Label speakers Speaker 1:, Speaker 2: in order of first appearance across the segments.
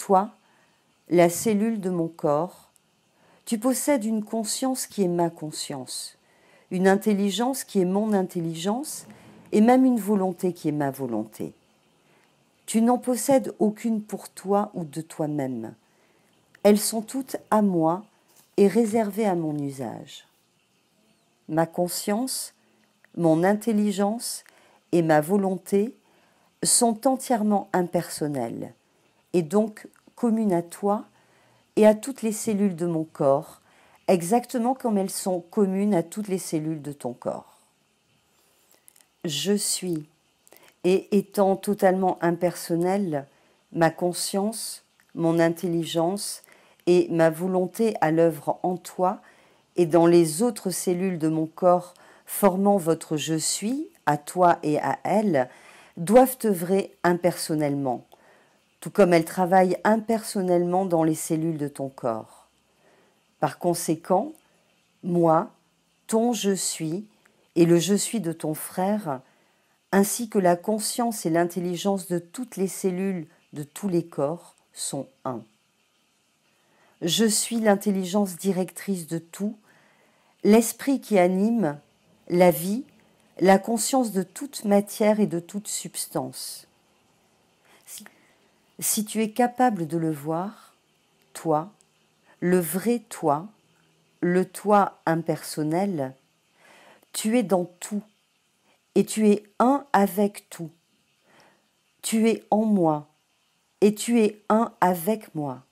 Speaker 1: toi, la cellule de mon corps, tu possèdes une conscience qui est ma conscience, une intelligence qui est mon intelligence, et même une volonté qui est ma volonté. Tu n'en possèdes aucune pour toi ou de toi-même. Elles sont toutes à moi et réservées à mon usage. Ma conscience, mon intelligence et ma volonté sont entièrement impersonnelles et donc commune à toi et à toutes les cellules de mon corps, exactement comme elles sont communes à toutes les cellules de ton corps. Je suis, et étant totalement impersonnel, ma conscience, mon intelligence et ma volonté à l'œuvre en toi et dans les autres cellules de mon corps formant votre je suis, à toi et à elle, doivent œuvrer impersonnellement, tout comme elle travaille impersonnellement dans les cellules de ton corps. Par conséquent, moi, ton je suis et le je suis de ton frère, ainsi que la conscience et l'intelligence de toutes les cellules de tous les corps, sont un. Je suis l'intelligence directrice de tout, l'esprit qui anime, la vie, la conscience de toute matière et de toute substance si tu es capable de le voir, toi, le vrai toi, le toi impersonnel, tu es dans tout et tu es un avec tout. Tu es en moi et tu es un avec moi,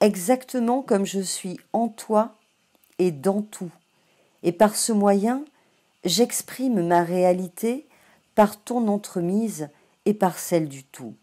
Speaker 1: exactement comme je suis en toi et dans tout. Et par ce moyen, j'exprime ma réalité par ton entremise et par celle du tout.